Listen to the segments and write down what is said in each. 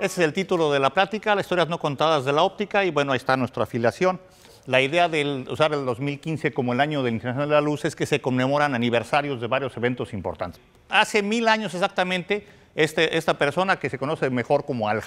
Ese es el título de la plática, las historias no contadas de la óptica, y bueno, ahí está nuestra afiliación. La idea de usar el 2015 como el año del Internacional de la Luz es que se conmemoran aniversarios de varios eventos importantes. Hace mil años exactamente, este, esta persona que se conoce mejor como al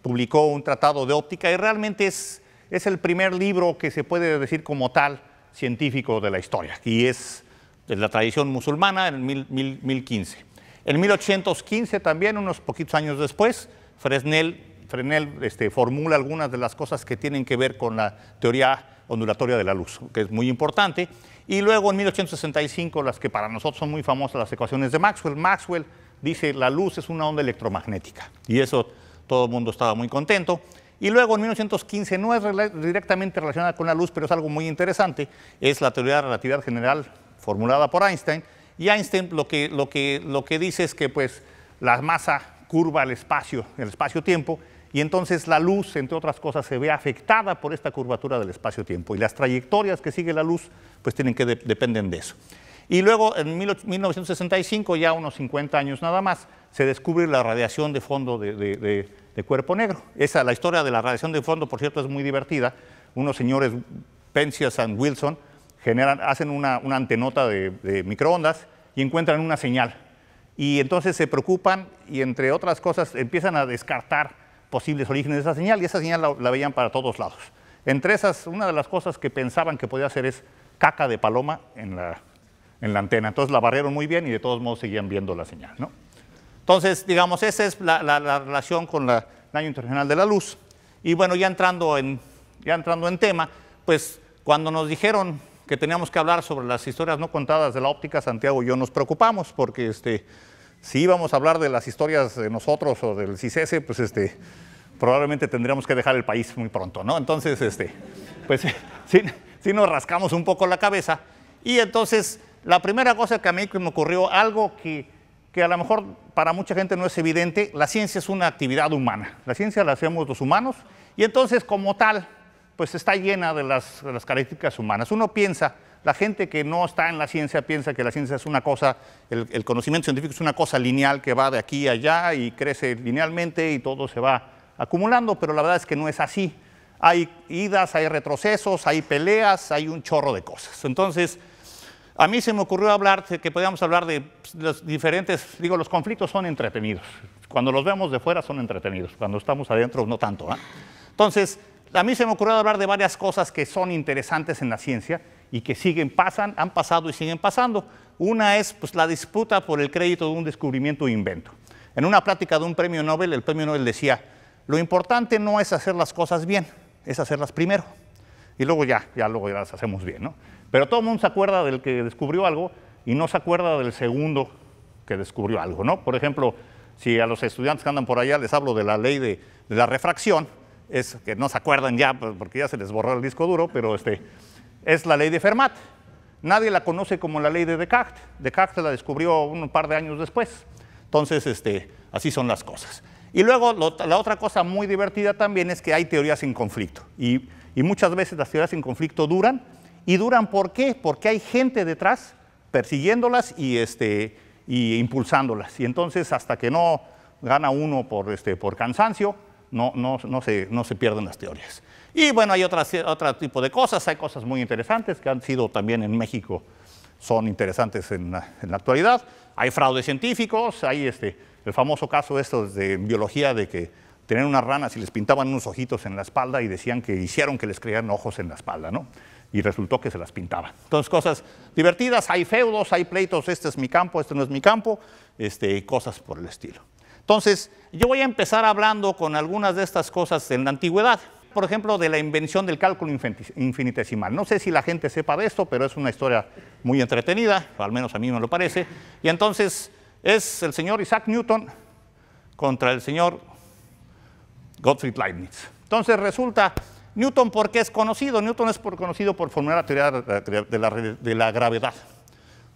publicó un tratado de óptica y realmente es, el primer libro que se puede decir como tal científico de la historia, y es de la tradición musulmana en 1015. En 1815 también, unos poquitos años después, Fresnel, Fresnel este, formula algunas de las cosas que tienen que ver con la teoría ondulatoria de la luz, que es muy importante. Y luego en 1865 las que para nosotros son muy famosas, las ecuaciones de Maxwell. Maxwell dice la luz es una onda electromagnética y eso todo el mundo estaba muy contento. Y luego en 1915 no es directamente relacionada con la luz, pero es algo muy interesante, es la teoría de la relatividad general formulada por Einstein. Y Einstein lo que, lo lo que dice es que pues, la masa curva el espacio, el espacio-tiempo, y entonces la luz, entre otras cosas, se ve afectada por esta curvatura del espacio-tiempo. Y las trayectorias que sigue la luz, pues tienen que dependen de eso. Y luego, en 1965, ya unos 50 años nada más, se descubre la radiación de fondo de, cuerpo negro. Esa, la historia de la radiación de fondo, por cierto, es muy divertida. Unos señores, Penzias and Wilson, hacen una antenota de microondas y encuentran una señal y entonces se preocupan y entre otras cosas empiezan a descartar posibles orígenes de esa señal y esa señal la, veían para todos lados. Entre esas, una de las cosas que pensaban que podía hacer es caca de paloma en la, en la antena. Entonces la barrieron muy bien y de todos modos seguían viendo la señal. ¿no? Entonces, digamos, esa es la, la relación con el año internacional de la luz. Y bueno, ya entrando en, ya entrando en tema, pues cuando nos dijeron que teníamos que hablar sobre las historias no contadas de la óptica, Santiago y yo nos preocupamos porque este, si íbamos a hablar de las historias de nosotros o del CICESE, pues este, probablemente tendríamos que dejar el país muy pronto, ¿no? Entonces, este, pues sí, nos rascamos un poco la cabeza. Y entonces, la primera cosa que a mí me ocurrió, algo que, que a lo mejor para mucha gente no es evidente, la ciencia es una actividad humana. La ciencia la hacemos los humanos y entonces como tal, pues está llena de las, características humanas. Uno piensa, la gente que no está en la ciencia piensa que la ciencia es una cosa, el, conocimiento científico es una cosa lineal que va de aquí a allá y crece linealmente y todo se va acumulando, pero la verdad es que no es así. Hay idas, hay retrocesos, hay peleas, hay un chorro de cosas. Entonces, a mí se me ocurrió hablar que podíamos hablar de pues, los diferentes, digo, los conflictos son entretenidos. Cuando los vemos de fuera son entretenidos, cuando estamos adentro no tanto. ¿ah? Entonces, a mí se me ocurrió hablar de varias cosas que son interesantes en la ciencia y que siguen pasan, han pasado y siguen pasando. Una es pues, la disputa por el crédito de un descubrimiento o invento. En una plática de un premio Nobel, el premio Nobel decía, lo importante no es hacer las cosas bien, es hacerlas primero. Y luego ya, ya luego ya las hacemos bien, ¿no? Pero todo el mundo se acuerda del que descubrió algo y no se acuerda del segundo que descubrió algo, ¿no? Por ejemplo, si a los estudiantes que andan por allá les hablo de la ley de la refracción, es que no se acuerdan ya pues, porque ya se les borró el disco duro, pero este, es la ley de Fermat. Nadie la conoce como la ley de Descartes. Descartes la descubrió un par de años después. Entonces, este, así son las cosas. Y luego la otra cosa muy divertida también es que hay teorías en conflicto. Y, muchas veces las teorías en conflicto duran. ¿Y duran por qué? Porque hay gente detrás persiguiéndolas y, este, y impulsándolas. Y entonces hasta que no gana uno por este, cansancio, no, se, pierden las teorías. Y bueno, hay otras, otro tipo de cosas, hay cosas muy interesantes que han sido también en México, son interesantes en la, actualidad. Hay fraudes científicos, hay este, el famoso caso esto de biología de que tenían unas ranas y les pintaban unos ojitos en la espalda y decían que hicieron que les crearan ojos en la espalda, ¿no? Y resultó que se las pintaban. Entonces, cosas divertidas, hay feudos, hay pleitos, este es mi campo, este no es mi campo, este, cosas por el estilo. Entonces, yo voy a empezar hablando con algunas de estas cosas en la antigüedad. Por ejemplo, de la invención del cálculo infinitesimal. No sé si la gente sepa de esto, pero es una historia muy entretenida, al menos a mí me lo parece. Y entonces es el señor Isaac Newton contra el señor Gottfried Leibniz. Entonces resulta, Newton, porque es conocido? Newton es conocido por formular la teoría de la, gravedad.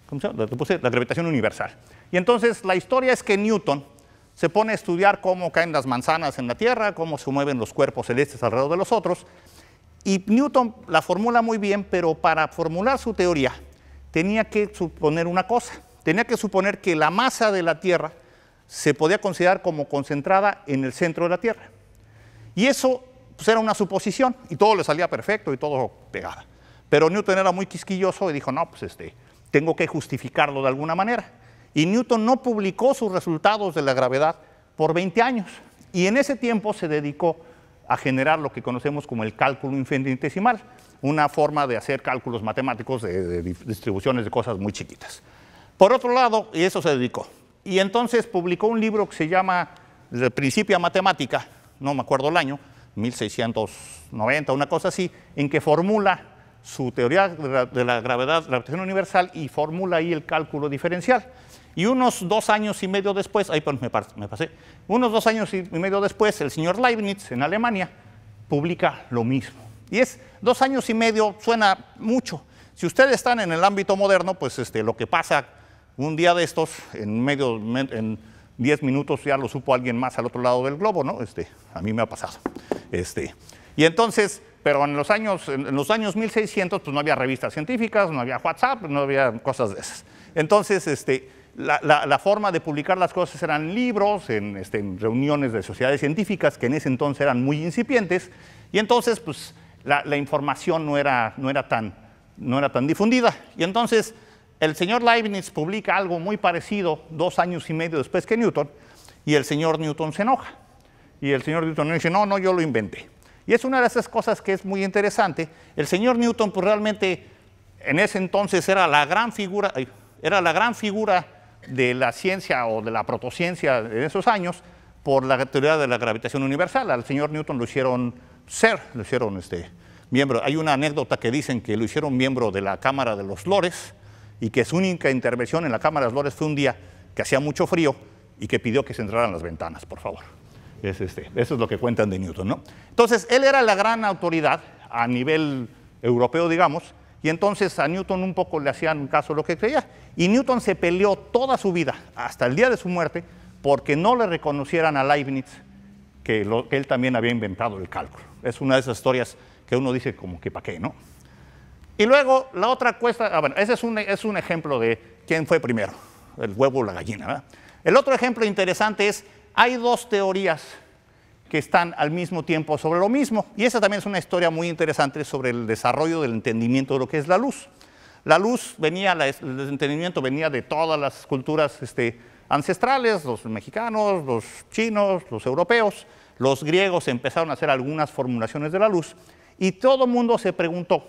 ¿Cómo se llama? la gravitación universal. Y entonces la historia es que Newton se pone a estudiar cómo caen las manzanas en la Tierra, cómo se mueven los cuerpos celestes alrededor de los otros. Y Newton la formula muy bien, pero para formular su teoría tenía que suponer una cosa. Tenía que suponer que la masa de la Tierra se podía considerar como concentrada en el centro de la Tierra. Y eso pues, era una suposición, y todo le salía perfecto y todo pegaba. Pero Newton era muy quisquilloso y dijo, no, pues este, tengo que justificarlo de alguna manera y Newton no publicó sus resultados de la gravedad por 20 años. Y en ese tiempo se dedicó a generar lo que conocemos como el cálculo infinitesimal, una forma de hacer cálculos matemáticos de, distribuciones de cosas muy chiquitas. Por otro lado, y eso se dedicó. Y entonces publicó un libro que se llama Principia matemática, no me acuerdo el año, 1690, una cosa así, en que formula su teoría de la gravedad, la gravitación universal y formula ahí el cálculo diferencial. Y unos dos años y medio después, ahí me, pasé, unos dos años y medio después, el señor Leibniz en Alemania publica lo mismo. Y es dos años y medio, suena mucho. Si ustedes están en el ámbito moderno, pues este, lo que pasa un día de estos, en medio, en diez minutos ya lo supo alguien más al otro lado del globo, ¿no? Este, a mí me ha pasado. Este, y entonces, pero en los años, en los años 1600, pues no había revistas científicas, no había WhatsApp, no había cosas de esas. Entonces, este, la, forma de publicar las cosas eran libros, este, en, reuniones de sociedades científicas que en ese entonces eran muy incipientes, y entonces pues, la, la información no era, no, era tan, no era tan difundida. Y entonces el señor Leibniz publica algo muy parecido dos años y medio después que Newton, y el señor Newton se enoja. Y el señor Newton dice, no, no, yo lo inventé. Y es una de esas cosas que es muy interesante. El señor Newton, pues realmente en ese entonces era la gran figura, era la gran figura de la ciencia o de la protociencia en esos años por la teoría de la gravitación universal. Al señor Newton lo hicieron ser, lo hicieron este, miembro. Hay una anécdota que dicen que lo hicieron miembro de la Cámara de los Lores y que su única intervención en la Cámara de los Lores fue un día que hacía mucho frío y que pidió que se entraran las ventanas, por favor. Es este, eso es lo que cuentan de Newton, ¿no? Entonces, él era la gran autoridad a nivel europeo, digamos, y entonces a Newton un poco le hacían caso lo que creía. Y Newton se peleó toda su vida, hasta el día de su muerte, porque no le reconocieran a Leibniz que, él también había inventado el cálculo. Es una de esas historias que uno dice como que para qué, ¿no? Y luego la otra cuesta, ah, bueno, ese es un, es un ejemplo de quién fue primero, el huevo o la gallina. ¿verdad? El otro ejemplo interesante es, hay dos teorías que están al mismo tiempo sobre lo mismo. Y esa también es una historia muy interesante sobre el desarrollo del entendimiento de lo que es la luz. La luz venía, el entendimiento venía de todas las culturas este, ancestrales, los mexicanos, los chinos, los europeos. Los griegos empezaron a hacer algunas formulaciones de la luz y todo el mundo se preguntó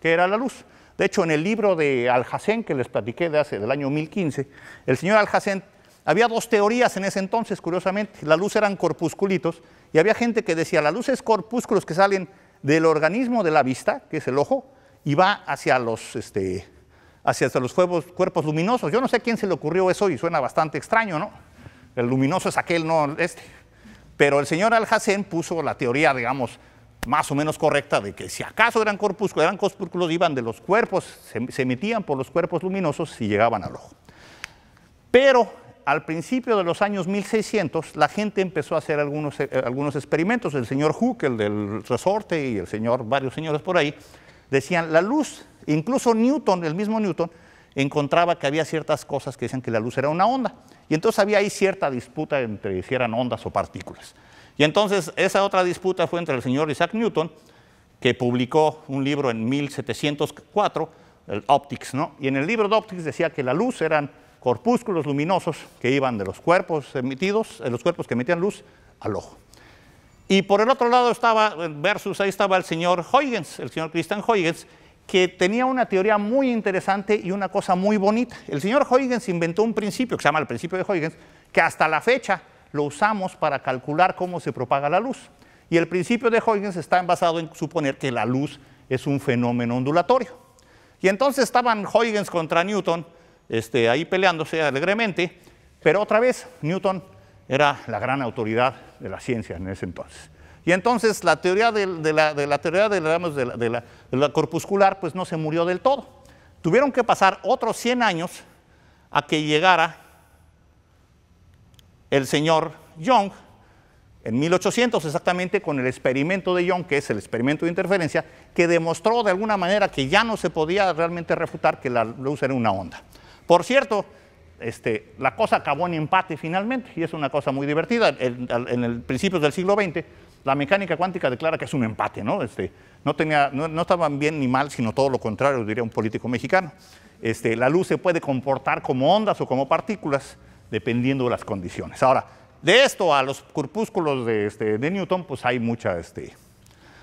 qué era la luz. De hecho, en el libro de Alhazen que les platiqué de hace, del año 1015, el señor Alhazen había dos teorías en ese entonces, curiosamente. La luz eran corpusculitos y había gente que decía, la luz es corpúsculos que salen del organismo de la vista, que es el ojo, y va hacia los, este, hacia los cuerpos, luminosos. Yo no sé a quién se le ocurrió eso y suena bastante extraño, ¿no? El luminoso es aquel, no este. Pero el señor Alhazen puso la teoría, digamos, más o menos correcta de que si acaso eran corpúsculos, eran corpúsculos, iban de los cuerpos, se, emitían metían por los cuerpos luminosos y llegaban al ojo. Pero al principio de los años 1600, la gente empezó a hacer algunos, eh, algunos experimentos. El señor Hooke, el del resorte, y el señor, varios señores por ahí, decían la luz, incluso Newton, el mismo Newton, encontraba que había ciertas cosas que decían que la luz era una onda. Y entonces había ahí cierta disputa entre si eran ondas o partículas. Y entonces esa otra disputa fue entre el señor Isaac Newton, que publicó un libro en 1704, el Optics, ¿no? Y en el libro de Optics decía que la luz eran corpúsculos luminosos que iban de los cuerpos emitidos, de los cuerpos que emitían luz, al ojo. Y por el otro lado estaba, versus ahí estaba el señor Huygens, el señor Christian Huygens, que tenía una teoría muy interesante y una cosa muy bonita. El señor Huygens inventó un principio que se llama el principio de Huygens, que hasta la fecha lo usamos para calcular cómo se propaga la luz. Y el principio de Huygens está basado en suponer que la luz es un fenómeno ondulatorio. Y entonces estaban Huygens contra Newton este, ahí peleándose alegremente, pero otra vez Newton era la gran autoridad de la ciencia en ese entonces. Y entonces la teoría de, la, teoría de, la, corpuscular pues no se murió del todo. Tuvieron que pasar otros 100 años a que llegara el señor Young en 1800 exactamente con el experimento de Young, que es el experimento de interferencia, que demostró de alguna manera que ya no se podía realmente refutar que la luz era una onda. Por cierto, este, la cosa acabó en empate finalmente, y es una cosa muy divertida. En, el principio del siglo XX, la mecánica cuántica declara que es un empate, ¿no? Este, no, estaban bien ni mal, sino todo lo contrario, diría un político mexicano. Este, la luz se puede comportar como ondas o como partículas, dependiendo de las condiciones. Ahora, de esto a los corpúsculos de, este, Newton, pues hay mucha,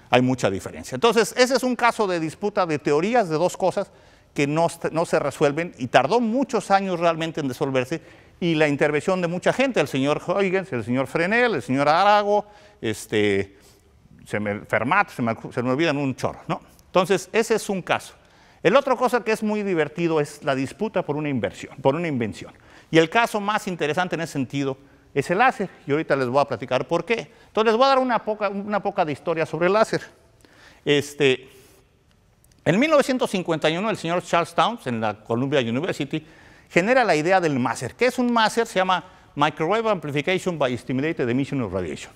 hay mucha diferencia. Entonces, ese es un caso de disputa de teorías de dos cosas que no, se resuelven y tardó muchos años realmente en resolverse y la intervención de mucha gente, el señor Huygens, el señor Frenel, el señor Arago, este, se me, Fermat, se me, olvidan un chorro, ¿no? Entonces, ese es un caso. El otro cosa que es muy divertido es la disputa por una inversión, por una invención. Y el caso más interesante en ese sentido es el láser, y ahorita les voy a platicar por qué. Entonces, les voy a dar una poca, una poca de historia sobre el láser. Este, en 1951, el señor Charles Towns, en la Columbia University, genera la idea del MASER. que es un MASER? Se llama Microwave Amplification by Stimulated Emission of Radiation.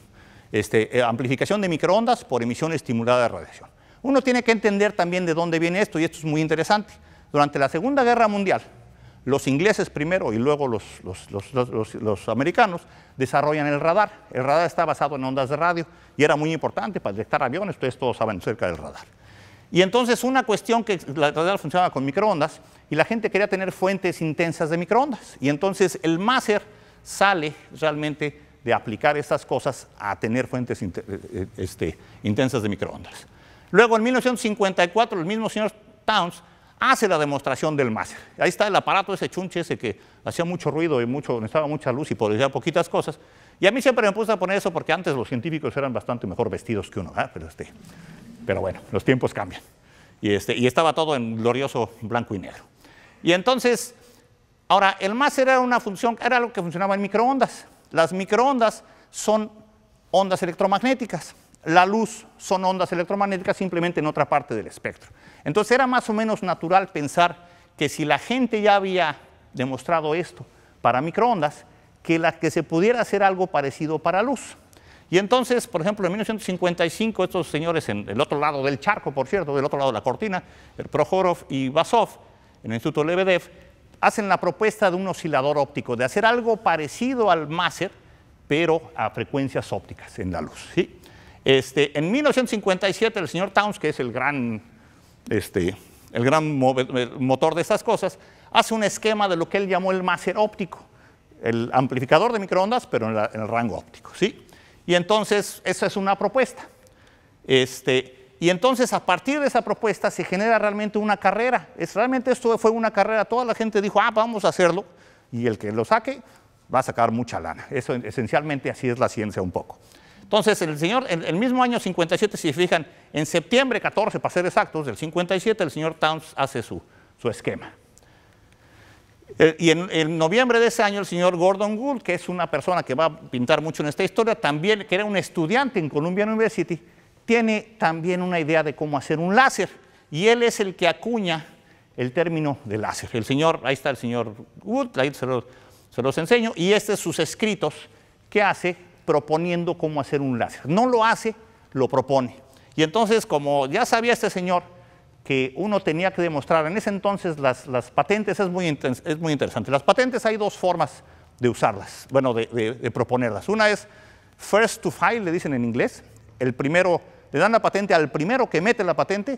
Este, eh, amplificación de microondas por emisión estimulada de radiación. Uno tiene que entender también de dónde viene esto, y esto es muy interesante. Durante la Segunda Guerra Mundial, los ingleses primero y luego los, americanos desarrollan el radar. El radar está basado en ondas de radio y era muy importante para detectar aviones, ustedes todos saben cerca del radar. Y entonces una cuestión que la realidad funcionaba con microondas y la gente quería tener fuentes intensas de microondas. Y entonces el máser sale realmente de aplicar estas cosas a tener fuentes eh, eh, este, intensas de microondas. Luego en 1954 el mismo señor Towns hace la demostración del máser. Ahí está el aparato ese chunche ese que hacía mucho ruido y mucho, necesitaba mucha luz y podía poquitas cosas. Y a mí siempre me puse a poner eso porque antes los científicos eran bastante mejor vestidos que uno, pero este, pero bueno, los tiempos cambian. Este, y, estaba todo en glorioso blanco y negro. Y entonces, ahora, el máster era una función, era lo que funcionaba en microondas. Las microondas son ondas electromagnéticas. La luz son ondas electromagnéticas simplemente en otra parte del espectro. Entonces era más o menos natural pensar que si la gente ya había demostrado esto para microondas, que, la, que se pudiera hacer algo parecido para luz. Y entonces, por ejemplo, en 1955, estos señores en el otro lado del charco, por cierto, del otro lado de la cortina, el Prohorov y Basov, en el Instituto Lebedev, hacen la propuesta de un oscilador óptico, de hacer algo parecido al máser, pero a frecuencias ópticas en la luz. Este, en 1957, el señor Towns, que es el gran, este, el gran motor de estas cosas, hace un esquema de lo que él llamó el máser óptico, el amplificador de microondas, pero en, en el rango óptico. ¿sí? Y entonces, esa es una propuesta. Este, y entonces, a partir de esa propuesta, se genera realmente una carrera. Es, realmente esto fue una carrera. Toda la gente dijo, ah, vamos a hacerlo. Y el que lo saque va a sacar mucha lana. Eso, esencialmente, así es la ciencia un poco. Entonces, el señor, el, mismo año 57, si se fijan, en septiembre 14, para ser exactos, del 57, el señor Towns hace su esquema. Eh, y en, noviembre de ese año el señor Gordon Gould, que es una persona que va a pintar mucho en esta historia, también, que era un estudiante en Columbia University, tiene también una idea de cómo hacer un láser. Y él es el que acuña el término de láser. El señor, ahí está el señor Wood, ahí se los, se los, enseño, y este es sus escritos que hace proponiendo cómo hacer un láser. No lo hace, lo propone. Y entonces, como ya sabía este señor que uno tenía que demostrar. En ese entonces las, patentes es muy, es muy interesante. Las patentes hay dos formas de usarlas, bueno, de, de proponerlas. Una es first to file, le dicen en inglés. El primero, le dan la patente al primero que mete la patente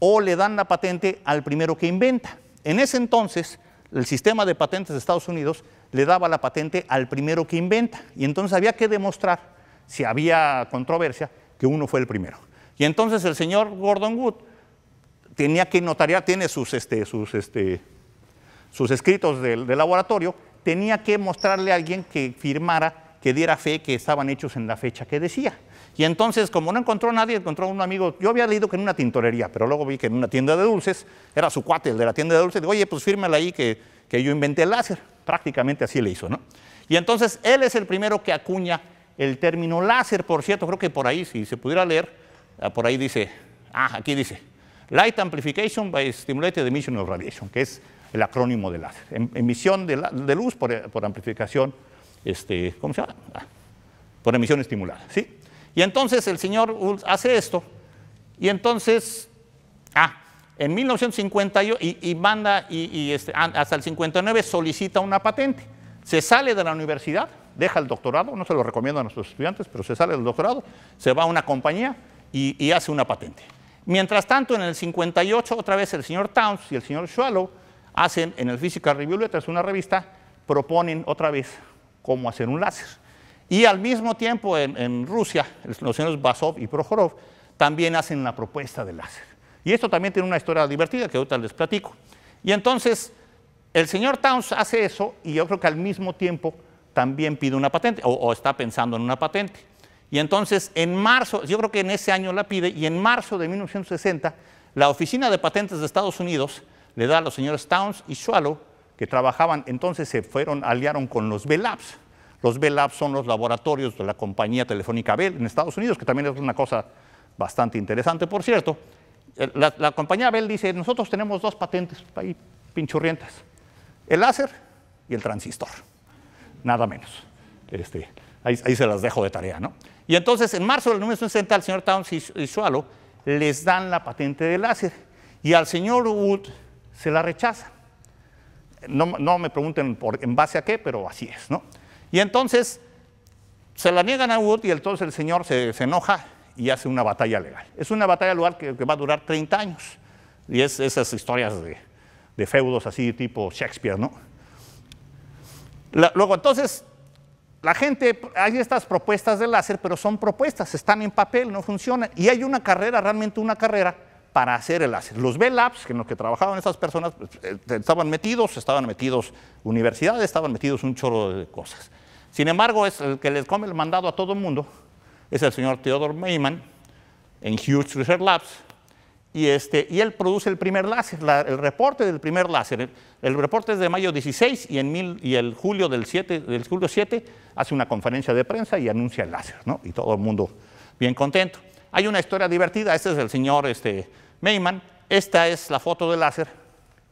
o le dan la patente al primero que inventa. En ese entonces, el sistema de patentes de Estados Unidos le daba la patente al primero que inventa. Y entonces había que demostrar, si había controversia, que uno fue el primero. Y entonces el señor Gordon Wood tenía que notariar, tiene sus, este, este, sus, escritos del, laboratorio, tenía que mostrarle a alguien que firmara, que diera fe que estaban hechos en la fecha que decía. Y entonces, como no encontró a nadie, encontró a un amigo, yo había leído que en una tintorería, pero luego vi que en una tienda de dulces, era su cuate el de la tienda de dulces, digo, oye, pues fírmala ahí que, que yo inventé el láser. Prácticamente así le hizo, ¿no? Y entonces, él es el primero que acuña el término láser, por cierto, creo que por ahí, si se pudiera leer, ah, por ahí dice, ah, aquí dice, Light Amplification by Stimulated Emission of Radiation, que es el acrónimo de láser. Em, emisión de, luz por, amplificación, este, ¿cómo se llama? Ah, por emisión estimulada, ¿sí? Y entonces el señor hace esto, y entonces, ah, en 1958 y, manda, y, este, hasta el 59 solicita una patente. Se sale de la universidad, deja el doctorado, no se lo recomiendo a nuestros estudiantes, pero se sale del doctorado, se va a una compañía y hace una patente. Mientras tanto, en el 58, otra vez el señor Towns y el señor Schwalow hacen en el Physical Review Letters una revista, proponen otra vez cómo hacer un láser. Y al mismo tiempo en, Rusia, los señores Basov y Prohorov también hacen la propuesta del láser. Y esto también tiene una historia divertida que ahorita les platico. Y entonces, el señor Towns hace eso y yo creo que al mismo tiempo también pide una patente o está pensando en una patente. Y entonces en marzo, yo creo que en ese año la pide, y en marzo de 1960, la Oficina de Patentes de Estados Unidos le da a los señores Towns y Swallow, que trabajaban, entonces se fueron, aliaron con los Bell Labs. Los Bell Labs son los laboratorios de la compañía telefónica Bell en Estados Unidos, que también es una cosa bastante interesante, por cierto. La, compañía Bell dice, nosotros tenemos dos patentes ahí pinchurrientas, el láser y el transistor, nada menos. Este, Ahí, se las dejo de tarea, ¿no? Y entonces, en marzo del número 60 el señor Towns y Sualo les dan la patente de láser y al señor Wood se la rechaza. No, me pregunten por, en base a qué, pero así es, ¿no? Y entonces se la niegan a Wood y entonces el señor se, enoja y hace una batalla legal. Es una batalla legal que, va a durar 30 años. Y es esas historias de, feudos así, tipo Shakespeare, ¿no? luego, entonces, la gente, hay estas propuestas de láser, pero son propuestas, están en papel, no funcionan. Y hay una carrera, realmente una carrera, para hacer el láser. Los B Labs, en los que trabajaban estas personas, pues, eh, estaban metidos, estaban metidos universidades, estaban metidos un chorro de cosas. Sin embargo, es el que les come el mandado a todo el mundo es el señor Theodore Mayman en Huge Research Labs, este, y, él produce el primer láser, el reporte del primer láser. El, reporte es de mayo 16 y, el julio del 7, del julio 7 hace una conferencia de prensa y anuncia el láser, Y todo el mundo bien contento. Hay una historia divertida, este es el señor este, Mayman, esta es la foto del láser,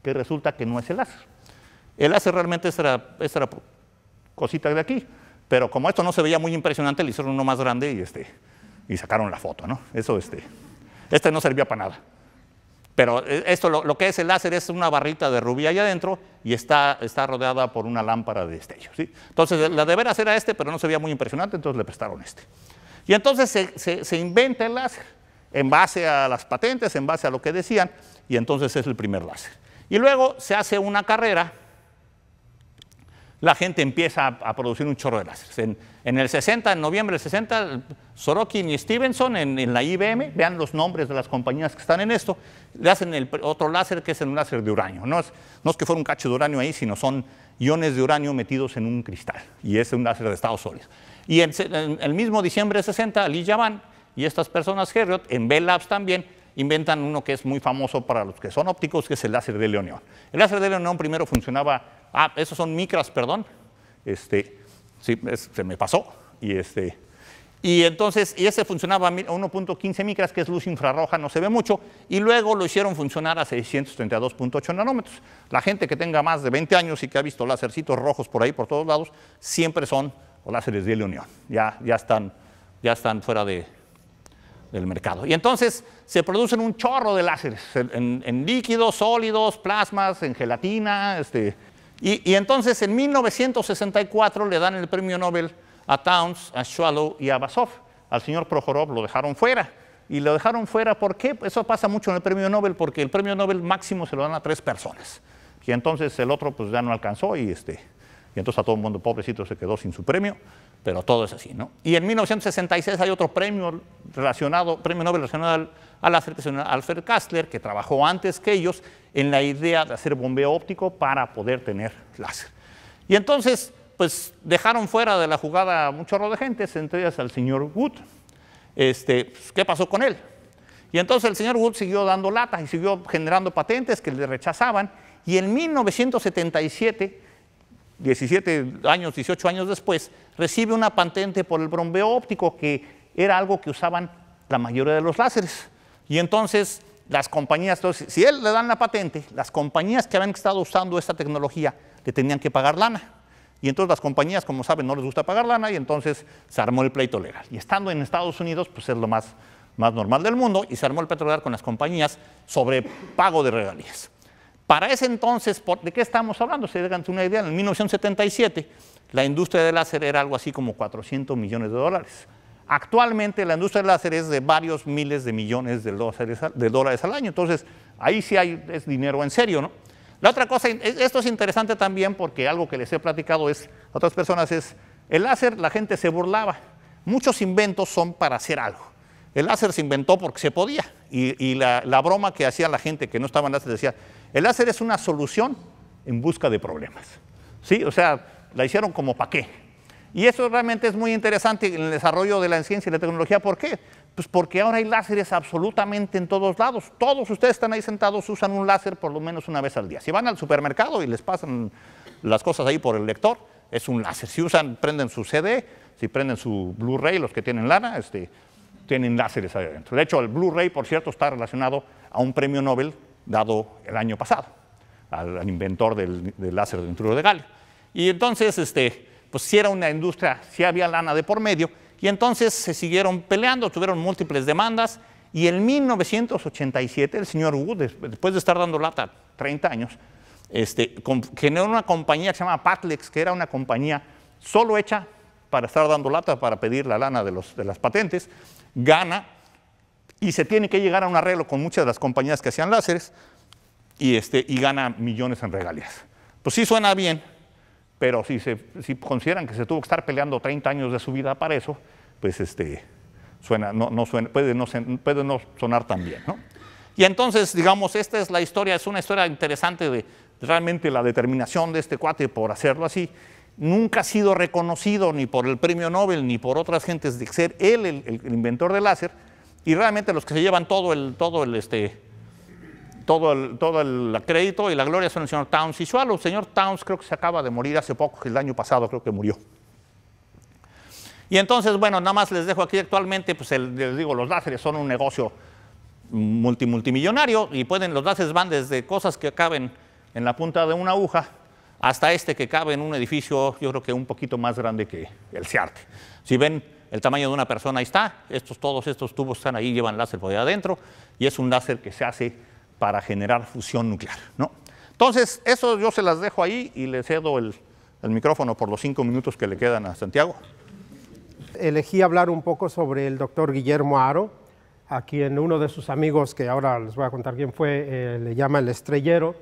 que resulta que no es el láser. El láser realmente es la, cosita de aquí, pero como esto no se veía muy impresionante, le hicieron uno más grande y, este, y sacaron la foto, ¿no? Eso, este, este no servía para nada. Pero eh, esto, lo, que es el láser es una barrita de rubí ahí adentro y está, está rodeada por una lámpara de destello. Entonces, la de veras era este, pero no se veía muy impresionante, entonces le prestaron este. Y entonces se, se, inventa el láser en base a las patentes, en base a lo que decían, y entonces es el primer láser. Y luego se hace una carrera la gente empieza a, producir un chorro de láseres. En, el 60, en noviembre del 60, Sorokin y Stevenson en, la IBM, vean los nombres de las compañías que están en esto, le hacen otro láser que es el láser de uranio. No es, no que fuera un cacho de uranio ahí, sino son iones de uranio metidos en un cristal. Y es un láser de Estados Unidos. Y en, el mismo diciembre del 60, Lee Javan y estas personas, Herriot, en Bell Labs también, inventan uno que es muy famoso para los que son ópticos, que es el láser de león. El láser de león primero funcionaba Ah, esos son micras, perdón. Este, sí, se me pasó. Y, este, y entonces, y ese funcionaba a 1.15 micras, que es luz infrarroja, no se ve mucho. Y luego lo hicieron funcionar a 632.8 nanómetros. La gente que tenga más de 20 años y que ha visto lásercitos rojos por ahí, por todos lados, siempre son láseres de unión. Ya, ya, están, ya están fuera del mercado. Y entonces se producen un chorro de láseres en, en líquidos, sólidos, plasmas, en gelatina, este, y, entonces en 1964 le dan el premio Nobel a Towns, a Swallow y a Basov. Al señor Prokhorov lo dejaron fuera. Y lo dejaron fuera, porque Eso pasa mucho en el premio Nobel, porque el premio Nobel máximo se lo dan a tres personas. Y entonces el otro pues ya no alcanzó y, este, y entonces a todo el mundo, pobrecito, se quedó sin su premio, pero todo es así, ¿no? Y en 1966 hay otro premio relacionado, premio Nobel relacionado al al Alfred Kastler, que trabajó antes que ellos en la idea de hacer bombeo óptico para poder tener láser. Y entonces, pues dejaron fuera de la jugada a un chorro de gente, entre ellas al señor Wood. Este, pues, ¿Qué pasó con él? Y entonces el señor Wood siguió dando latas y siguió generando patentes que le rechazaban. Y en 1977, 17 años, 18 años después, recibe una patente por el bombeo óptico, que era algo que usaban la mayoría de los láseres. Y entonces las compañías, entonces, si él le dan la patente, las compañías que habían estado usando esta tecnología le tenían que pagar lana. Y entonces las compañías, como saben, no les gusta pagar lana y entonces se armó el pleito legal. Y estando en Estados Unidos, pues es lo más, más normal del mundo y se armó el pleito legal con las compañías sobre pago de regalías. Para ese entonces, ¿de qué estamos hablando? Se dan una idea, en 1977 la industria del láser era algo así como 400 millones de dólares. Actualmente la industria del láser es de varios miles de millones de dólares, al año, entonces ahí sí hay, es dinero en serio, ¿no? La otra cosa, esto es interesante también porque algo que les he platicado es, a otras personas es, el láser la gente se burlaba, muchos inventos son para hacer algo. El láser se inventó porque se podía y, la, broma que hacía la gente que no estaba en láser decía, el láser es una solución en busca de problemas. ¿Sí? O sea, la hicieron como para qué, y eso realmente es muy interesante en el desarrollo de la ciencia y la tecnología. ¿Por qué? Pues porque ahora hay láseres absolutamente en todos lados. Todos ustedes están ahí sentados, usan un láser por lo menos una vez al día. Si van al supermercado y les pasan las cosas ahí por el lector, es un láser. Si usan, prenden su CD, si prenden su Blu-ray, los que tienen lana, este, tienen láseres ahí adentro. De hecho, el Blu-ray, por cierto, está relacionado a un premio Nobel dado el año pasado, al, inventor del, láser láser dentro de gal Y entonces, este, pues sí era una industria, si había lana de por medio, y entonces se siguieron peleando, tuvieron múltiples demandas, y en 1987 el señor Wood, después de estar dando lata 30 años, este, generó una compañía que se llama Patlex, que era una compañía solo hecha para estar dando lata, para pedir la lana de, las patentes, gana y se tiene que llegar a un arreglo con muchas de las compañías que hacían láseres y, este, y gana millones en regalías. Pues sí suena bien, pero si, se, consideran que se tuvo que estar peleando 30 años de su vida para eso, pues este, suena, no, no puede, no, puede no sonar tan bien. Y entonces, digamos, esta es la historia, es una historia interesante de realmente la determinación de este cuate por hacerlo así. Nunca ha sido reconocido ni por el premio Nobel ni por otras gentes de ser él el, inventor del láser. Y realmente los que se llevan todo el, todo el, este, todo el, todo el crédito y la gloria son el señor Towns y Swallow. El señor Towns creo que se acaba de morir hace poco, el año pasado creo que murió. Y entonces, bueno, nada más les dejo aquí actualmente, pues les digo, los láseres son un negocio multimillonario y pueden, los láseres van desde cosas que caben en la punta de una aguja hasta este que cabe en un edificio, yo creo que un poquito más grande que el CIARTE. Si ven el tamaño de una persona, ahí está, estos, todos estos tubos están ahí, llevan láser por ahí adentro y es un láser que se hace para generar fusión nuclear. ¿no? Entonces, eso yo se las dejo ahí y le cedo el, micrófono por los cinco minutos que le quedan a Santiago. Elegí hablar un poco sobre el doctor Guillermo Aro, a quien uno de sus amigos, que ahora les voy a contar quién fue, eh, le llama el estrellero.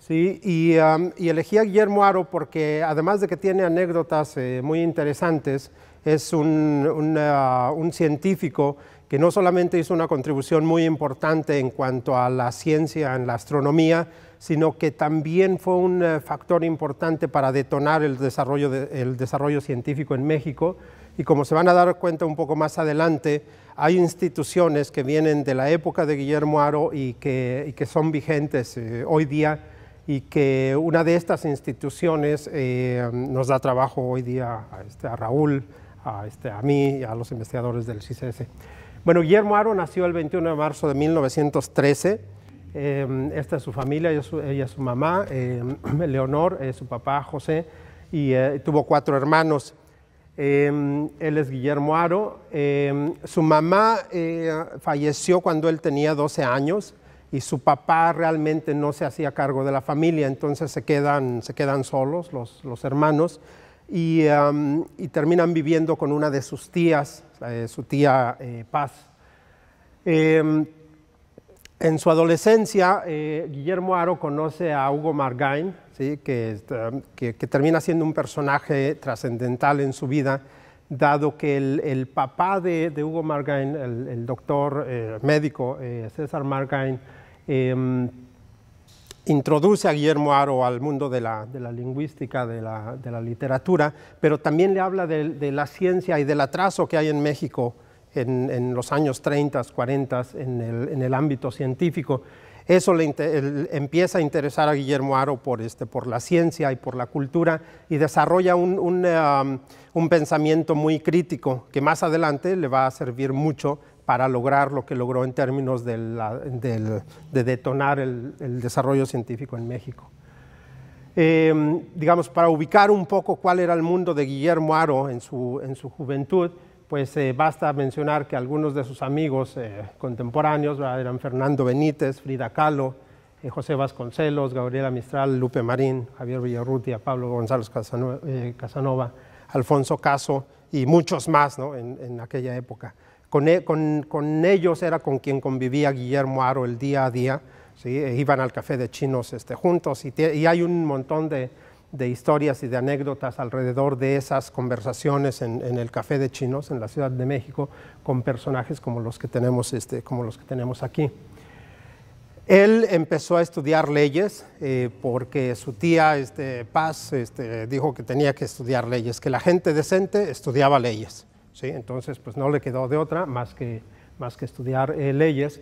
¿sí? Um, y, elegí a Guillermo Aro porque además de que tiene anécdotas eh, muy interesantes, es un, un científico que no solamente hizo una contribución muy importante en cuanto a la ciencia en la astronomía, sino que también fue un eh, factor importante para detonar el desarrollo, el desarrollo científico en México. Y como se van a dar cuenta un poco más adelante, hay instituciones que vienen de la época de Guillermo Aro y que, y que son vigentes eh, hoy día y que una de estas instituciones eh, nos da trabajo hoy día este, a, Raúl, a, este, a mí y a los investigadores del CICS. Bueno, Guillermo Aro nació el 21 de marzo de 1913. Em, esta es su familia, ella es su, mamá, em, Leonor, eh, su papá José, y eh, tuvo cuatro hermanos. Em, él es Guillermo Aro. su mamá eh, falleció cuando él tenía 12 años y su papá realmente no se hacía cargo de la familia, entonces se quedan, se quedan solos los hermanos y, terminan viviendo con una de sus tías, eh, su tía eh, Paz. Em, en su adolescencia, eh, Guillermo Aro conoce a Hugo Margain, ¿sí? que, termina siendo un personaje trascendental en su vida, dado que el, papá de, Hugo Margain, el, el doctor médico César Margain, em, introduce a Guillermo Aro al mundo de la, lingüística, de la, literatura, pero también le habla de, la ciencia y del atraso que hay en México en, los años 30, 40 en el, en el ámbito científico. Eso le empieza a interesar a Guillermo Aro por, este, por la ciencia y por la cultura y desarrolla un um, pensamiento muy crítico que más adelante le va a servir mucho para lograr lo que logró en términos de, detonar el, desarrollo científico en México. Em, digamos, para ubicar un poco cuál era el mundo de Guillermo Aro en su, juventud, pues eh, basta mencionar que algunos de sus amigos eh, contemporáneos eran Fernando Benítez, Frida Kahlo, eh, José Vasconcelos, Gabriela Mistral, Lupe Marín, Javier Villarrutia, Pablo González Casanova, Alfonso Caso y muchos más en aquella época. E, con, ellos era con quien convivía Guillermo Aro el día a día. E, iban al café de chinos este, juntos y, hay un montón de, historias y de anécdotas alrededor de esas conversaciones en, el café de chinos en la Ciudad de México con personajes como los que tenemos, este, como los que tenemos aquí. Él empezó a estudiar leyes eh, porque su tía este, Paz este, dijo que tenía que estudiar leyes, que la gente decente estudiaba leyes. ¿sí? Entonces, pues no le quedó de otra más que, más que estudiar eh, leyes.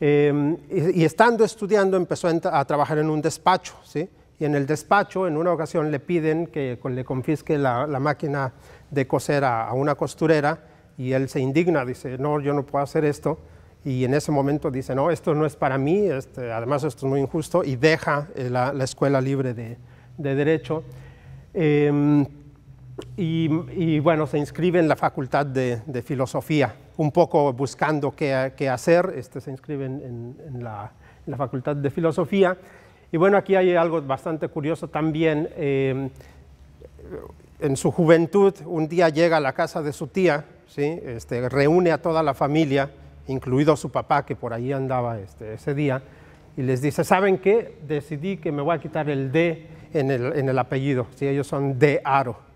Em, y, estando estudiando empezó a, trabajar en un despacho, ¿sí? Y en el despacho, en una ocasión, le piden que le confisque la, máquina de coser a, una costurera y él se indigna, dice, no, yo no puedo hacer esto. Y en ese momento dice, no, esto no es para mí, este, además esto es muy injusto, y deja eh, la, escuela libre de, de Derecho. Em, y, bueno, se inscribe en la Facultad de, de Filosofía, un poco buscando qué, hacer, este, se inscribe en, la, Facultad de Filosofía. Y bueno, aquí hay algo bastante curioso también. Eh, en su juventud, un día llega a la casa de su tía, ¿sí? este, reúne a toda la familia, incluido su papá, que por ahí andaba este, ese día, y les dice, ¿saben qué? Decidí que me voy a quitar el D en el, apellido, si ellos son de Aro.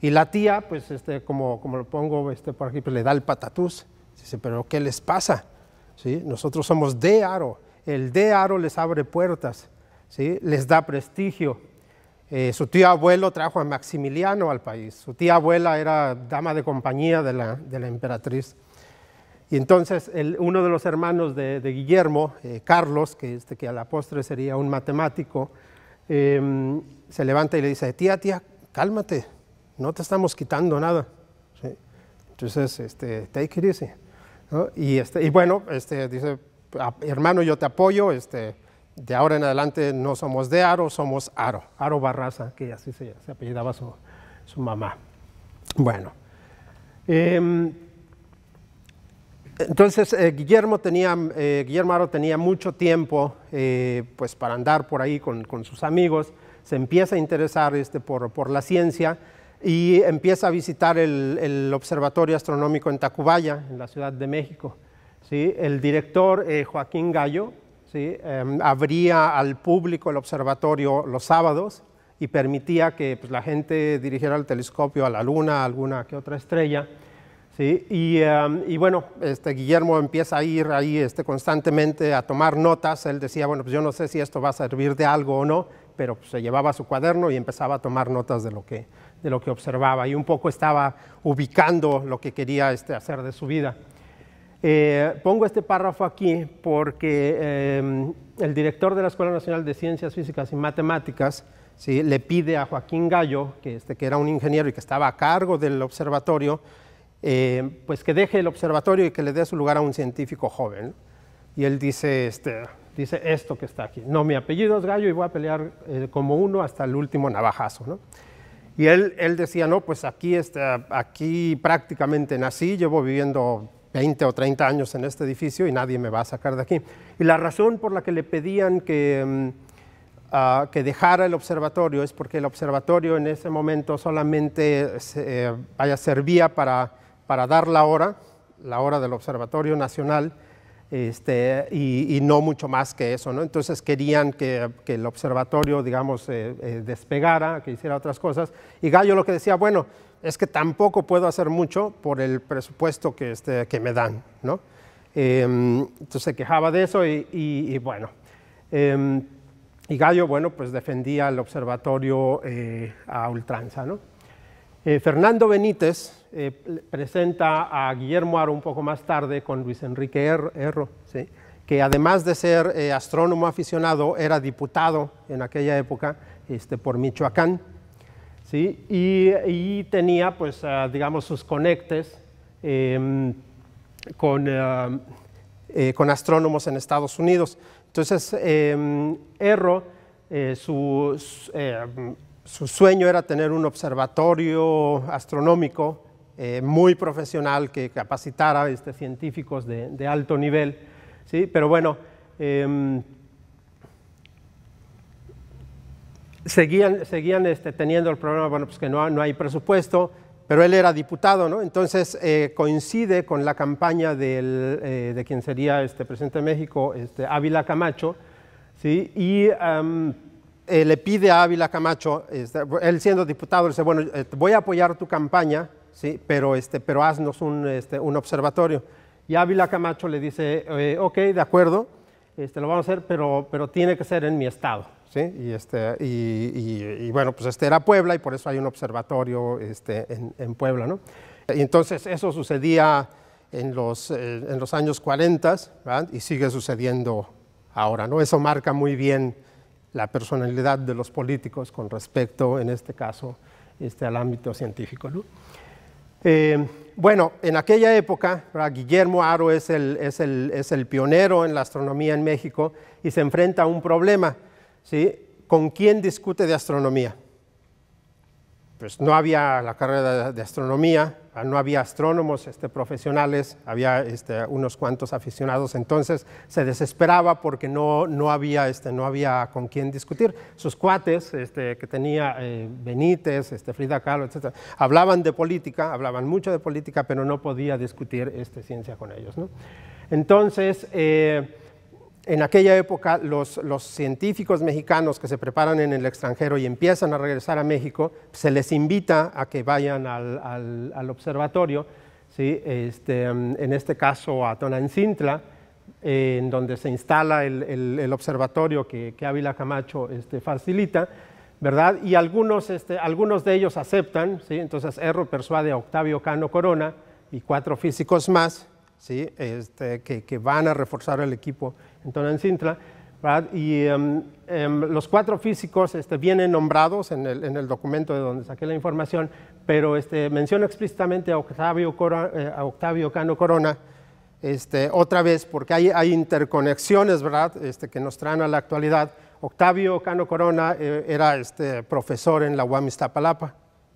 Y la tía, pues este, como, como lo pongo este, por aquí, le da el patatús. Dice, pero ¿qué les pasa? ¿Sí? Nosotros somos de aro. El de aro les abre puertas, ¿sí? les da prestigio. Eh, su tío abuelo trajo a Maximiliano al país. Su tía abuela era dama de compañía de la, emperatriz. Y entonces uno de los hermanos de, Guillermo, eh, Carlos, que, este, que a la postre sería un matemático, em, se levanta y le dice, tía, tía, cálmate, no te estamos quitando nada. Entonces, este, take it easy. Y, este, y bueno, este, dice, ah, hermano, yo te apoyo, este, de ahora en adelante no somos de Aro, somos Aro, Aro Barraza, que así se, se apellidaba su, mamá. Bueno, em, entonces eh, Guillermo, tenía, eh, Guillermo Aro tenía mucho tiempo eh, pues, para andar por ahí con sus amigos se empieza a interesar este, por, la ciencia y empieza a visitar el, Observatorio Astronómico en Tacubaya, en la Ciudad de México. ¿sí? El director eh, Joaquín Gallo ¿sí? Em, abría al público el observatorio los sábados y permitía que pues, la gente dirigiera el telescopio a la Luna, a alguna que otra estrella. ¿sí? Em, y, bueno, este, Guillermo empieza a ir ahí este, constantemente a tomar notas. Él decía, bueno, pues yo no sé si esto va a servir de algo o no pero pues, se llevaba su cuaderno y empezaba a tomar notas de lo que, de lo que observaba y un poco estaba ubicando lo que quería este, hacer de su vida. Eh, pongo este párrafo aquí porque em, el director de la Escuela Nacional de Ciencias Físicas y Matemáticas le pide a Joaquín Gallo, que, este, que era un ingeniero y que estaba a cargo del observatorio, eh, pues que deje el observatorio y que le dé su lugar a un científico joven. Y él dice, este, dice esto que está aquí. No, mi apellido es Gallo y voy a pelear eh, como uno hasta el último navajazo. Y él, decía, no, pues aquí, está, aquí prácticamente nací, llevo viviendo 20 o 30 años en este edificio y nadie me va a sacar de aquí. Y la razón por la que le pedían que, mm, ah, que dejara el observatorio es porque el observatorio en ese momento solamente eh, vaya, servía para, para dar la hora, la hora del Observatorio Nacional, este, y, no mucho más que eso. ¿no? Entonces querían que, el observatorio, digamos, eh, eh, despegara, que hiciera otras cosas. Y Gallo lo que decía, bueno, es que tampoco puedo hacer mucho por el presupuesto que, este, que me dan. ¿no? Em, entonces se quejaba de eso y, y bueno. Em, y Gallo, bueno, pues defendía el observatorio eh, a ultranza. ¿no? Fernando Benítez, eh, presenta a Guillermo Aro un poco más tarde con Luis Enrique er-, Erro, que además de ser eh, astrónomo aficionado, era diputado en aquella época este, por Michoacán, ¿sí? y, tenía, pues, ah, digamos, sus conectes em, eh, con, astrónomos en Estados Unidos. Entonces, em, Erro, su sueño era tener un observatorio astronómico eh, muy profesional que capacitara este, científicos de, alto nivel. ¿sí? Pero bueno, em, seguían, seguían este, teniendo el problema, bueno, pues que no, no, hay presupuesto, pero él era diputado, ¿no? Entonces eh, coincide con la campaña del, eh, de quien sería este presidente de México, este, Ávila Camacho, ¿sí? Y em, le pide a Ávila Camacho, este, él siendo diputado, dice, bueno, voy a apoyar tu campaña, ¿sí? pero, este, pero haznos este, un, observatorio. Y Ávila Camacho le dice, eh, ok, de acuerdo, este, lo vamos a hacer, pero, pero tiene que ser en mi estado. ¿sí? Y, este, y, bueno, pues este era Puebla y por eso hay un observatorio este, en, Puebla. ¿no? Y entonces eso sucedía en los, eh, en los años 40 y sigue sucediendo ahora. ¿no? Eso marca muy bien la personalidad de los políticos con respecto, en este caso, este, al ámbito científico. Eh, bueno, en aquella época, Guillermo Aro es el, pionero en la astronomía en México y se enfrenta a un problema, ¿Con quién discute de astronomía? pues no había la carrera de astronomía, ah, no había astrónomos este, profesionales, había este, unos cuantos aficionados, entonces se desesperaba porque no, no, había, este, no había con quién discutir. Sus cuates este, que tenía eh, Benítez, Frida Kahlo, etc., hablaban de política, hablaban mucho de política, pero no podía discutir ciencia con ellos. Entonces, eh, en aquella época los, científicos mexicanos que se preparan en el extranjero y empiezan a regresar a México, se les invita a que vayan al, observatorio, ¿sí? Este, en este caso a Tonantzintla, eh, en donde se instala el, observatorio que, Ávila Camacho este, facilita, ¿verdad? Y este, algunos, de ellos aceptan, ¿sí? entonces Erro persuade a Octavio Cano Corona y cuatro físicos más, ¿sí? Este, que, que, van a reforzar el equipo en Tonancintla. Y em, em, los cuatro físicos este, vienen nombrados en el, en el, documento de donde saqué la información, pero este, menciono explícitamente a Octavio, eh, a Octavio Cano Corona, este, otra vez, porque hay, hay interconexiones ¿verdad? Este, que nos traen a la actualidad. Octavio Cano Corona eh, era este, profesor en la UAM Iztapalapa,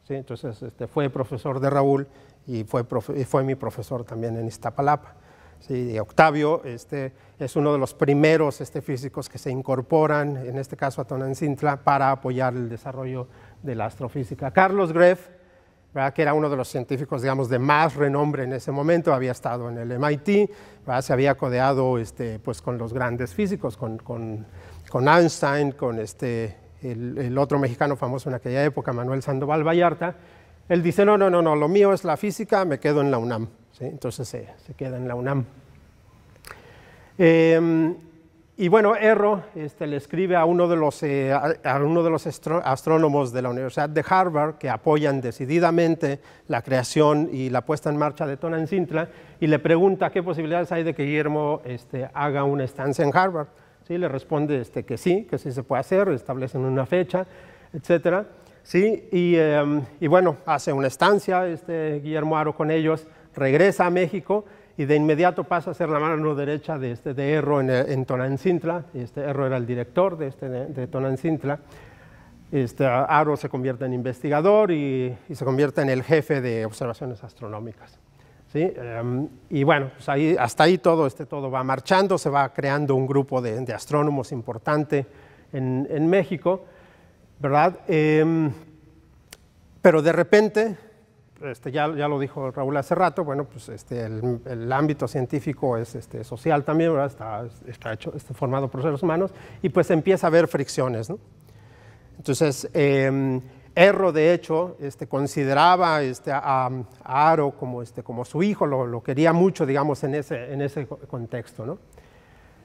¿sí? entonces este, fue profesor de Raúl y fue, fue mi profesor también en Iztapalapa. Octavio este, es uno de los primeros este, físicos que se incorporan, en este caso a Tonantzintla, para apoyar el desarrollo de la astrofísica. Carlos Greff, ¿verdad? que era uno de los científicos digamos, de más renombre en ese momento, había estado en el MIT, se había codeado este, pues, con los grandes físicos, con, con, con Einstein, con este, el, el otro mexicano famoso en aquella época, Manuel Sandoval Vallarta, él dice, no, no, no, no, lo mío es la física, me quedo en la UNAM. Entonces se, queda en la UNAM. Em, y bueno, Erro este, le escribe a uno de los, eh, a uno de los astrónomos de la Universidad de Harvard que apoyan decididamente la creación y la puesta en marcha de Sintra y le pregunta qué posibilidades hay de que Guillermo este, haga una estancia en Harvard. ¿Sí? Le responde este, que sí, que sí se puede hacer, establecen una fecha, etcétera. ¿sí? Em, y, bueno, hace una estancia este Guillermo Aro con ellos, regresa a México y de inmediato pasa a ser la mano derecha de, este, de Erro en, en Tonancintla, este Erro era el director de, este, de, este, Aro se convierte en investigador y, se convierte en el jefe de observaciones astronómicas. ¿sí? Em, y bueno, pues hasta ahí todo, este, todo va marchando, se va creando un grupo de, astrónomos importante en México, ¿verdad? Em, pero de repente, este, ya, lo dijo Raúl hace rato, bueno, pues este, el, ámbito científico es este, social también, ¿verdad? Está, está, hecho, está formado por seres humanos, y pues empieza a haber fricciones. ¿no? Entonces, em, Erro, de hecho, este, consideraba este, a, Aro como, este, como su hijo, lo, quería mucho, digamos, en ese, en ese contexto. ¿no?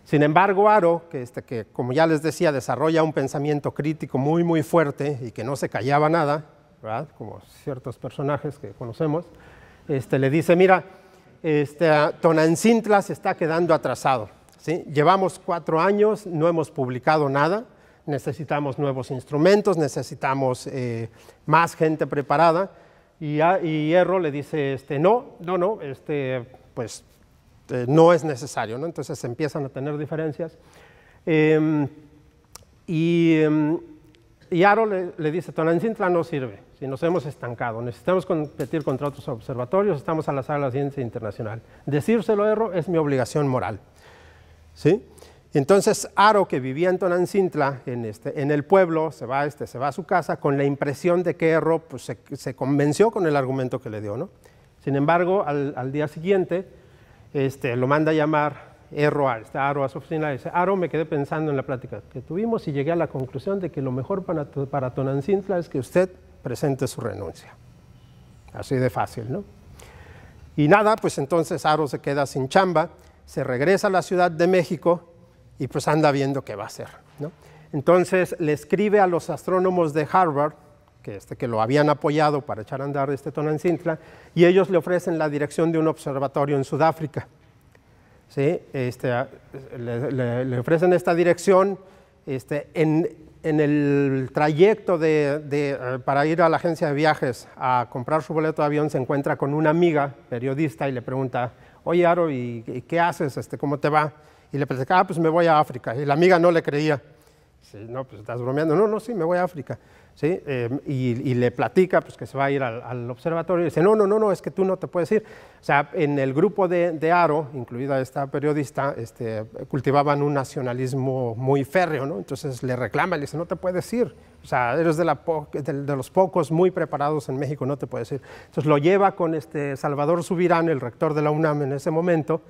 Sin embargo, Aro, que, este, que como ya les decía, desarrolla un pensamiento crítico muy, muy fuerte y que no se callaba nada, como ciertos personajes que conocemos, este, le dice, mira, este, Tonancintla se está quedando atrasado. ¿sí? Llevamos cuatro años, no hemos publicado nada, necesitamos nuevos instrumentos, necesitamos eh, más gente preparada. Y, Hierro le dice, este, no, no, no, este, pues este, no es necesario, ¿no? entonces empiezan a tener diferencias. Em, em, y, Aro le, le dice, Tonantzintla no sirve, si nos hemos estancado, necesitamos competir contra otros observatorios, estamos a la sala de ciencia internacional. Decírselo a es mi obligación moral. ¿Sí? Entonces Aro, que vivía en Tonantzintla, en, este, en el pueblo, se va, este, se va a su casa con la impresión de que Erro pues, se, convenció con el argumento que le dio. ¿no? Sin embargo, al día siguiente, este, lo manda a llamar a Aro a su oficina, dice, Aro, me quedé pensando en la plática que tuvimos y llegué a la conclusión de que lo mejor para, para es que usted presente su renuncia. Así de fácil, ¿no? Y nada, pues entonces Aro se queda sin chamba, se regresa a la Ciudad de México y pues anda viendo qué va a hacer, Entonces le escribe a los astrónomos de Harvard este, que, lo habían apoyado para echar a andar este tono en Tonancintla, y ellos le ofrecen la dirección de un observatorio en Sudáfrica. ¿Sí? Este, le, ofrecen esta dirección este, en, en, el trayecto de, de, eh, para ir a la agencia de viajes a comprar su boleto de avión, se encuentra con una amiga periodista y le pregunta, oye Aro, ¿y, qué haces? Este, ¿Cómo te va? Y le pregunta, ah, pues me voy a África. Y la amiga no le creía. Sí, no, pues estás bromeando. No, no, sí, me voy a África. ¿sí? Eh, y, le platica pues, que se va a ir al, observatorio y dice, no, no, no, no, es que tú no te puedes ir. O sea, en el grupo de, de Aro, incluida esta periodista, este, cultivaban un nacionalismo muy férreo, ¿no? entonces le reclama, le dice, no te puedes ir. O sea, eres de, la de, los pocos muy preparados en México, no te puedes ir. Entonces lo lleva con este Salvador Subirán, el rector de la UNAM en ese momento,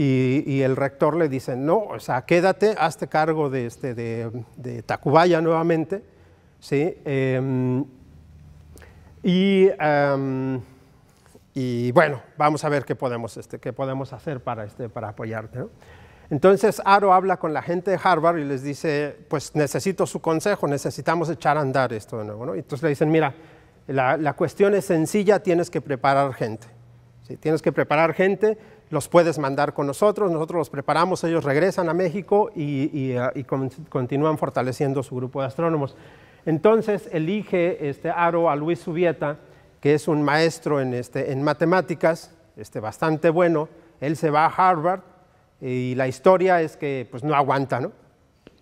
y, el rector le dice, no, o sea, quédate, hazte cargo de, este, de, de Tacubaya nuevamente, Sí, em, y, em, y, bueno, vamos a ver qué podemos, este, qué podemos hacer para, este, para apoyarte. ¿no? Entonces Aro habla con la gente de Harvard y les dice, pues necesito su consejo, necesitamos echar a andar esto de nuevo. ¿no? Entonces le dicen, mira, la, la, cuestión es sencilla, tienes que preparar gente. ¿sí? Tienes que preparar gente, los puedes mandar con nosotros, nosotros los preparamos, ellos regresan a México y, y, continúan fortaleciendo su grupo de astrónomos. Entonces elige este Aro a Luis Subieta, que es un maestro este, en, matemáticas, este, bastante bueno. Él se va a Harvard y la historia es que pues, no aguanta,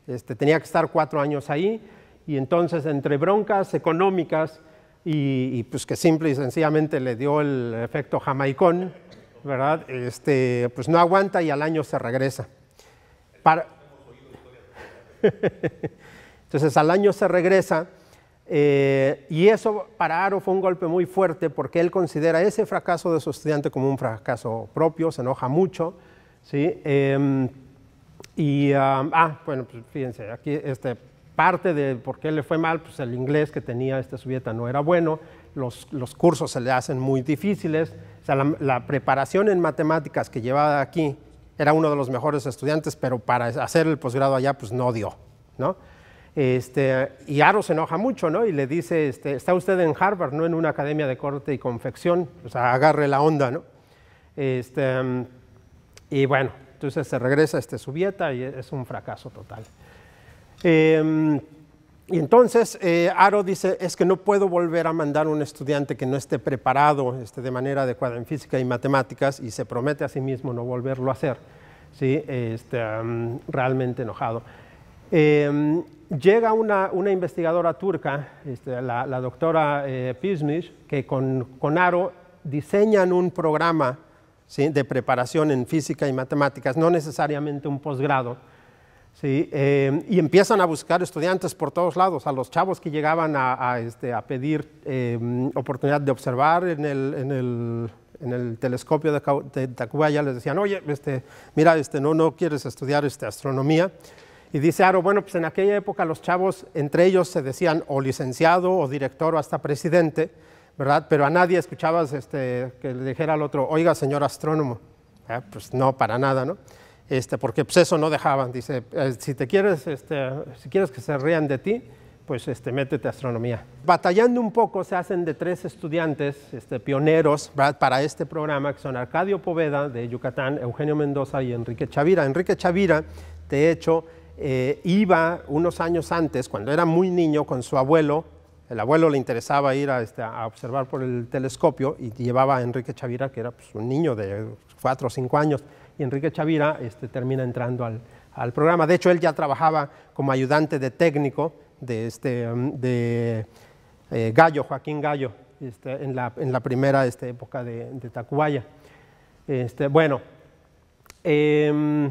Este, tenía que estar cuatro años ahí y entonces entre broncas económicas y, pues que simple y sencillamente le dio el efecto jamaicón, ¿verdad? Este, pues no aguanta y al año se regresa. Para... Entonces al año se regresa eh, y eso para Aro fue un golpe muy fuerte porque él considera ese fracaso de su estudiante como un fracaso propio, se enoja mucho. ¿sí? Em, y, ah, bueno, pues fíjense, aquí este, parte de por qué le fue mal, pues el inglés que tenía este subieta no era bueno, los, los, cursos se le hacen muy difíciles, o sea, la, la preparación en matemáticas que llevaba aquí era uno de los mejores estudiantes, pero para hacer el posgrado allá, pues no dio, ¿no? Este, y Aro se enoja mucho, ¿no? Y le dice, este, está usted en Harvard, no en una academia de corte y confección, o sea, agarre la onda, ¿no? Este, y bueno, entonces se regresa a su Subieta y es un fracaso total. Em, y entonces eh, Aro dice, es que no puedo volver a mandar a un estudiante que no esté preparado de manera adecuada en física y matemáticas y se promete a sí mismo no volverlo a hacer, ¿sí? Em, realmente enojado. Em, llega una, investigadora turca, este, la, doctora eh, que con, con, Aro diseñan un programa de preparación en física y matemáticas, no necesariamente un posgrado, eh, y empiezan a buscar estudiantes por todos lados, a los chavos que llegaban a, este, pedir eh, oportunidad de observar en el, telescopio de, de ya les decían, oye, este, mira, este, no, no quieres estudiar este, astronomía, y dice Aro, bueno, pues en aquella época los chavos entre ellos se decían o licenciado o director o hasta presidente, ¿verdad? Pero a nadie escuchabas este, que le dijera al otro, oiga, señor astrónomo. Ah, pues no, para nada, ¿no? Este, porque pues, eso no dejaban. Dice, eh, si quieres, este, si quieres que se rían de ti, pues este, métete a astronomía. Batallando un poco, se hacen de tres estudiantes este, pioneros para este programa, que son Arcadio Poveda de Yucatán, Eugenio Mendoza y Enrique Chavira. Enrique Chavira, de hecho, eh, iba unos años antes, cuando era muy niño, con su abuelo. El abuelo le interesaba ir a, este, observar por el telescopio y llevaba a Enrique Chavira, que era pues, un niño de cuatro o cinco años. Y Enrique Chavira este, termina entrando al, programa. De hecho, él ya trabajaba como ayudante de técnico de, este, mm, eh, Gallo, Joaquín Gallo, este, en, la, primera época de, Tacubaya. bueno, em,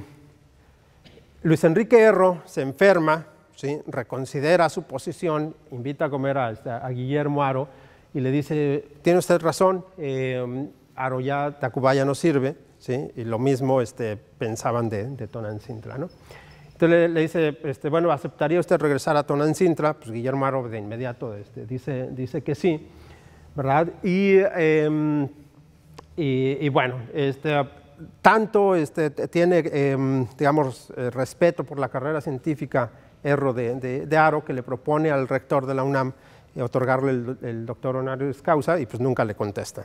Luis Enrique Erro se enferma, ¿sí? reconsidera su posición, invita a comer a, este, Guillermo Aro y le dice, tiene usted razón, eh, Aro ya, Tacubaya no sirve, ¿sí? y lo mismo este, pensaban de, de Tonancintra. ¿no? Entonces le, dice, este, bueno, ¿aceptaría usted regresar a Sintra Pues Guillermo Aro de inmediato este, dice, dice que sí, ¿verdad? Y, em, y, y bueno, este, tanto este, tiene, em, digamos, eh, respeto por la carrera científica Erro de, de, Aro, que le propone al rector de la UNAM eh, otorgarle el, doctor honoris causa y pues nunca le contesta,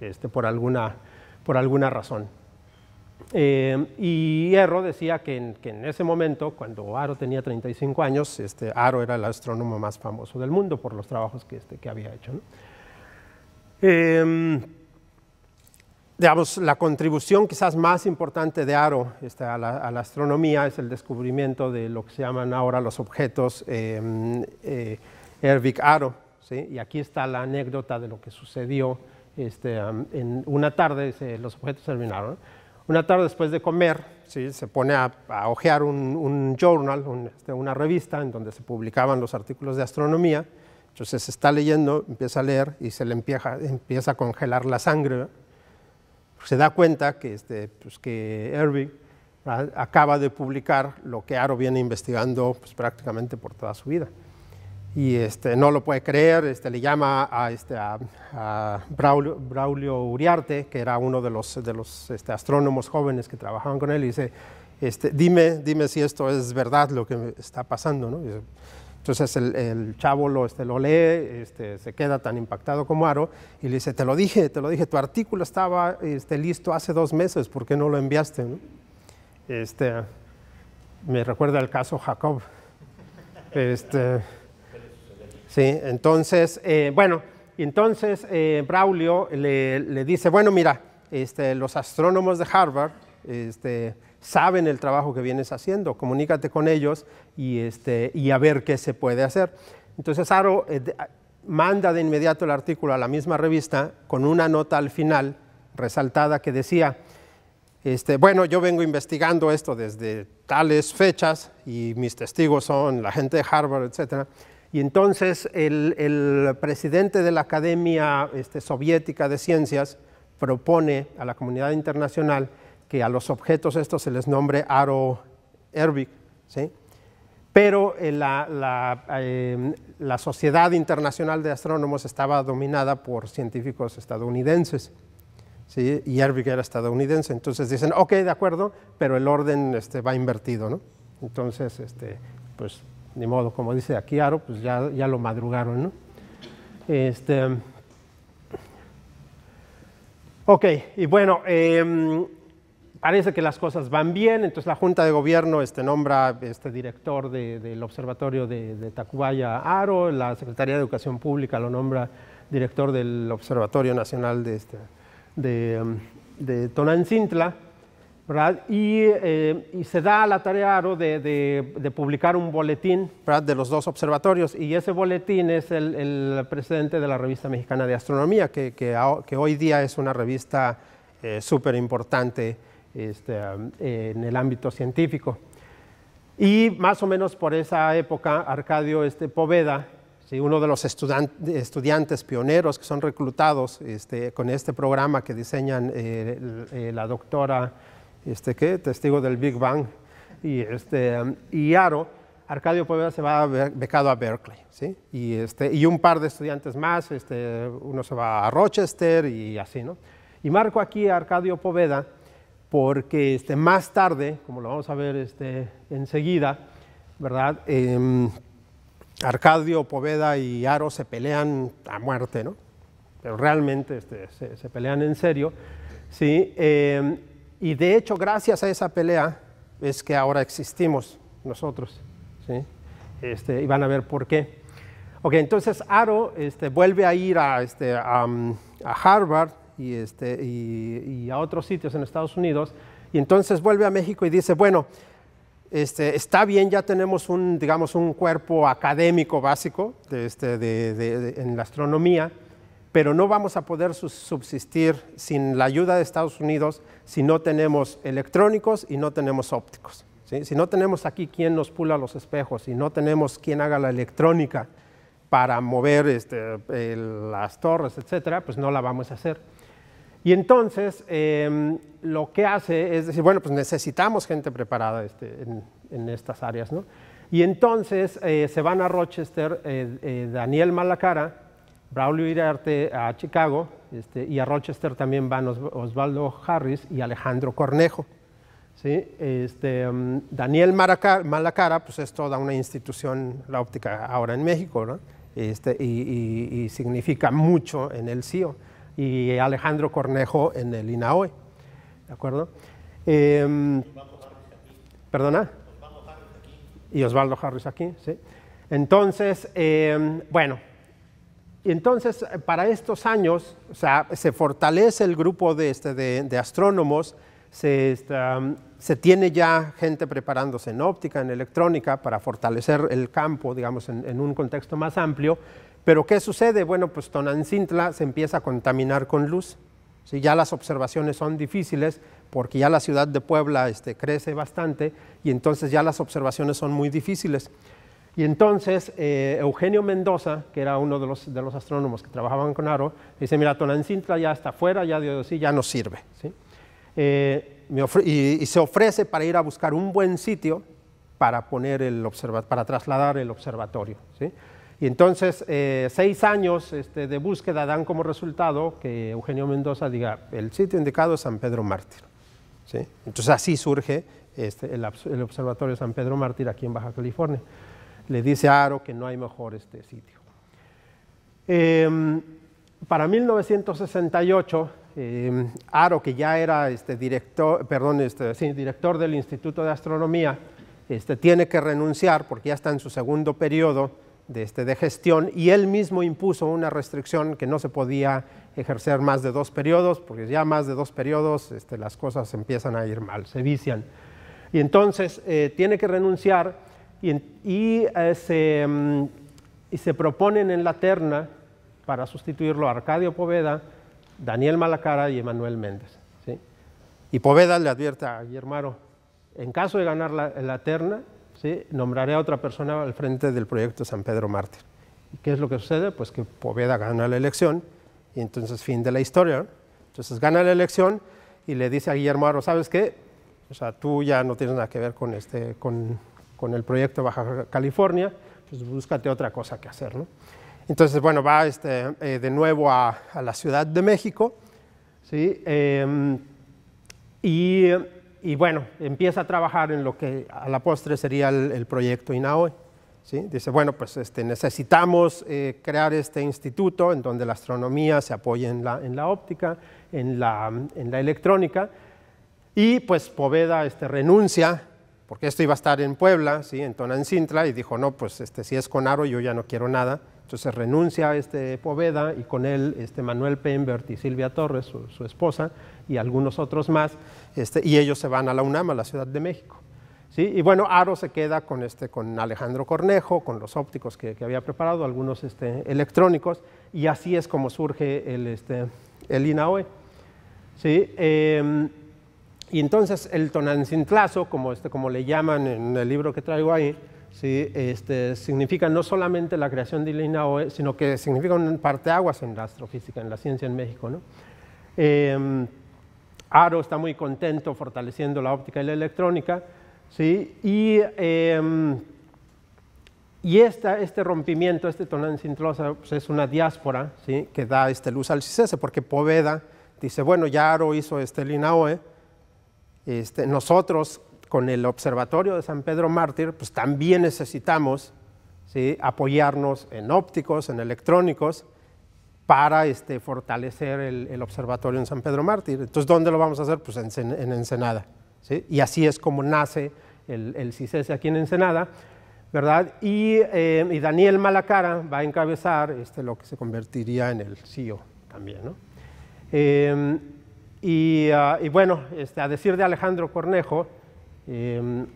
este, por, alguna, por alguna razón. Em, y Erro decía que en, ese momento, cuando Aro tenía 35 años, este, Aro era el astrónomo más famoso del mundo por los trabajos que, este, que había hecho. Em, digamos, la contribución quizás más importante de Aro este, a, la, astronomía es el descubrimiento de lo que se llaman ahora los objetos em, eh, Aro. Y aquí está la anécdota de lo que sucedió este, em, en una tarde, los objetos terminaron. Una tarde después de comer, se pone a, a hojear un, journal, este, una revista en donde se publicaban los artículos de astronomía. Entonces se está leyendo, empieza a leer y se le empieza, empieza a congelar la sangre se da cuenta que, este, pues que Irving acaba de publicar lo que Aro viene investigando pues, prácticamente por toda su vida. Y este, no lo puede creer, este, le llama a, este, a, Braulio, Uriarte, que era uno de los, de los este, astrónomos jóvenes que trabajaban con él, y dice, este, dime, dime si esto es verdad lo que está pasando. ¿no? Entonces el, chavo lo, este, lo lee, este, se queda tan impactado como Aro y le dice, te lo dije, te lo dije, tu artículo estaba este, listo hace dos meses, ¿por qué no lo enviaste? Este, me recuerda el caso Jacob. Este, sí, entonces, eh, bueno, entonces eh, Braulio le, dice, bueno, mira, este, los astrónomos de Harvard este, saben el trabajo que vienes haciendo, comunícate con ellos y, este, y a ver qué se puede hacer. Entonces Aro eh, ah, manda de inmediato el artículo a la misma revista con una nota al final resaltada que decía, este, bueno, yo vengo investigando esto desde tales fechas y mis testigos son la gente de Harvard, etc. Y entonces el, presidente de la Academia este, Soviética de Ciencias propone a la comunidad internacional que a los objetos estos se les nombre Aro Ervik, ¿sí? pero eh, em, la, Sociedad Internacional de Astrónomos estaba dominada por científicos estadounidenses, ¿sí? y que era estadounidense, entonces dicen, ok, de acuerdo, pero el orden este, va invertido, ¿no? Entonces, este, pues, ni modo, como dice aquí Aro, pues ya, ya lo madrugaron, Este, ok, y bueno, em, parece que las cosas van bien, entonces la Junta de Gobierno este, nombra este director del Observatorio de, de Tacubaya Aro, la Secretaría de Educación Pública lo nombra director del Observatorio Nacional de, este, de, eh, Y, se da a la tarea Aro de, publicar un boletín de los dos observatorios y ese boletín es el, presidente de la revista mexicana de astronomía, que, hoy día es una revista eh, súper importante este, en el ámbito científico. Y más o menos por esa época, Arcadio este, Poveda, uno de los estudiantes pioneros que son reclutados este, con este programa que diseñan eh, eh, la doctora, este, testigo del Big Bang, este, y, Aro, Arcadio Poveda se va a becado a Berkeley, y, un par de estudiantes más, uno se va a Rochester y así, ¿no? Y marco aquí a Arcadio Poveda, porque este, más tarde, como lo vamos a ver este, enseguida, ¿verdad? Em, Arcadio, Poveda y Aro se pelean a muerte, ¿no? pero realmente este, se, pelean en serio. ¿sí? Em, y de hecho, gracias a esa pelea es que ahora existimos nosotros. Este, y van a ver por qué. entonces Aro este, vuelve a ir este, a mm, Harvard y, este, y, a otros sitios en Estados Unidos. Y entonces vuelve a México y dice, bueno, este, está bien, ya tenemos un, digamos, un cuerpo académico básico este, de, en la astronomía, pero no vamos a poder subsistir sin la ayuda de Estados Unidos si no tenemos electrónicos y no tenemos ópticos. Si no tenemos aquí quien nos pula los espejos, y no tenemos quien haga la electrónica para mover este, las torres, etcétera, pues no la vamos a hacer. Y entonces em, lo que hace es decir, bueno, pues necesitamos gente preparada este, en, estas áreas, ¿no? Y entonces eh, se van a Rochester eh, eh, Daniel Malacara, Braulio Irarte a Chicago, este, y a Rochester también van Osvaldo Harris y Alejandro Cornejo. ¿sí? Este, em, Daniel Malacara, pues es toda una institución, la óptica ahora en México, este, y, y significa mucho en el CIO y Alejandro Cornejo en el INAOE. ¿De acuerdo? Em, ¿Perdona? Y Osvaldo Harris aquí, sí. Entonces, em, bueno, y entonces eh, para estos años, o sea, se fortalece el grupo de, este, astrónomos, este, se, tiene ya gente preparándose en óptica, en electrónica, para fortalecer el campo, digamos, en un contexto más amplio, pero ¿qué sucede? Bueno, pues Tonantzintla se empieza a contaminar con luz. Ya las observaciones son difíciles porque ya la ciudad de Puebla este, crece bastante y entonces ya las observaciones son muy difíciles. Y entonces eh, Eugenio Mendoza, que era uno de los, de los, astrónomos que trabajaban con Aro, dice, mira, Tonantzintla ya está fuera, ya sí, ya no sirve. Eh, y, se ofrece para ir a buscar un buen sitio para, poner el para trasladar el observatorio. ¿sí? Y entonces, eh, seis años este, de búsqueda dan como resultado que Eugenio Mendoza diga, el sitio indicado es San Pedro Mártir. Entonces, así surge este, el, Observatorio San Pedro Mártir aquí en Baja California. Le dice a Aro que no hay mejor este sitio. Em, para 1968, em, Aro, que ya era este, director, perdón, director del Instituto de Astronomía, este, tiene que renunciar porque ya está en su segundo periodo de, este, de gestión y él mismo impuso una restricción que no se podía ejercer más de dos periodos, porque ya más de dos periodos este, las cosas empiezan a ir mal, se vician. Y entonces eh, tiene que renunciar eh, mm, y, se, proponen en la terna para sustituirlo a Arcadio Poveda, Daniel Malacara y Emanuel Méndez. Y Poveda le advierte a Guillermo, en caso de ganar la terna, nombraré a otra persona al frente del proyecto San Pedro Mártir. ¿Y qué es lo que sucede? Pues que Poveda gana la elección y entonces fin de la historia. Entonces gana la elección y le dice a Guillermo Aro, ¿sabes qué? O sea, tú ya no tienes nada que ver con, este, con, el proyecto Baja California, pues búscate otra cosa que hacer. Entonces, bueno, va este, eh, de nuevo a, la Ciudad de México, ¿sí? Em, y y bueno, empieza a trabajar en lo que a la postre sería el, proyecto INAOE. Dice, bueno, pues este, necesitamos eh, crear este instituto en donde la astronomía se apoye en la, en la óptica, en la, en la, electrónica, y pues Poveda este, renuncia, porque esto iba a estar en Puebla, ¿sí? en Tonancintla, y dijo, no, pues este, si es con Aro yo ya no quiero nada, entonces renuncia a este Poveda y con él este Manuel Pembert y Silvia Torres, su, esposa, y algunos otros más, este, y ellos se van a la UNAM, a la Ciudad de México. Y bueno, Aro se queda con, este, con Alejandro Cornejo, con los ópticos que, había preparado, algunos este, electrónicos, y así es como surge el, este, el INAOE. ¿sí? Em, y entonces el Tonancintlazo, como, este, como le llaman en el libro que traigo ahí, este, significa no solamente la creación de linao, eh, sino que significa un aguas en la astrofísica, en la ciencia en México. ¿no? Em, Aro está muy contento fortaleciendo la óptica y la electrónica. ¿sí? Y, em, y este rompimiento, este tonal Sintrosa, pues, es una diáspora ¿sí? que da este luz al CISESE, porque Poveda dice, bueno, ya Aro hizo este Linaoe, eh, este, nosotros con el Observatorio de San Pedro Mártir, pues también necesitamos apoyarnos en ópticos, en electrónicos, para este, fortalecer el, observatorio en San Pedro Mártir. Entonces, ¿dónde lo vamos a hacer? Pues en, Ensenada. Y así es como nace el, el aquí en Ensenada, ¿verdad? Eh, y, Daniel Malacara va a encabezar este, lo que se convertiría en el CEO también, eh, ah, y, bueno, este, a decir de Alejandro Cornejo, Em,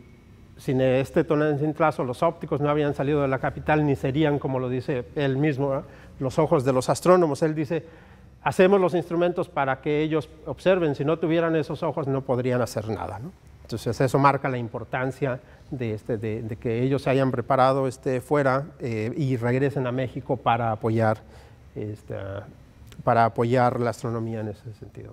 sin este tonel sin trazo, los ópticos no habían salido de la capital ni serían, como lo dice él mismo, ¿eh? los ojos de los astrónomos. Él dice, hacemos los instrumentos para que ellos observen, si no tuvieran esos ojos no podrían hacer nada. Entonces eso marca la importancia este, de, que ellos se hayan preparado este, fuera eh, y regresen a México para apoyar, este, para apoyar la astronomía en ese sentido.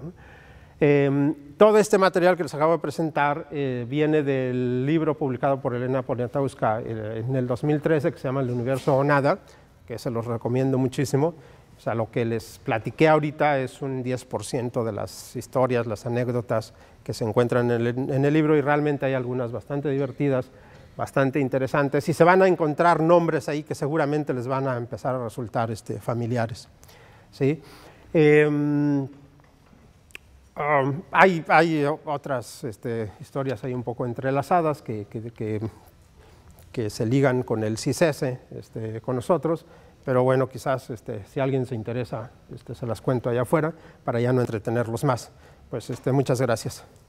Em, todo este material que les acabo de presentar eh, viene del libro publicado por Elena Poniatowska eh, en el 2013 que se llama El universo o nada, que se los recomiendo muchísimo. O sea, lo que les platiqué ahorita es un 10% de las historias, las anécdotas que se encuentran en el, libro y realmente hay algunas bastante divertidas, bastante interesantes y se van a encontrar nombres ahí que seguramente les van a empezar a resultar este, familiares. ¿sí? Em, Um, hay, otras este, historias ahí un poco entrelazadas que, se ligan con el CISS e, este, con nosotros, pero bueno, quizás este, si alguien se interesa, se las cuento allá afuera para ya no entretenerlos más. Pues muchas gracias.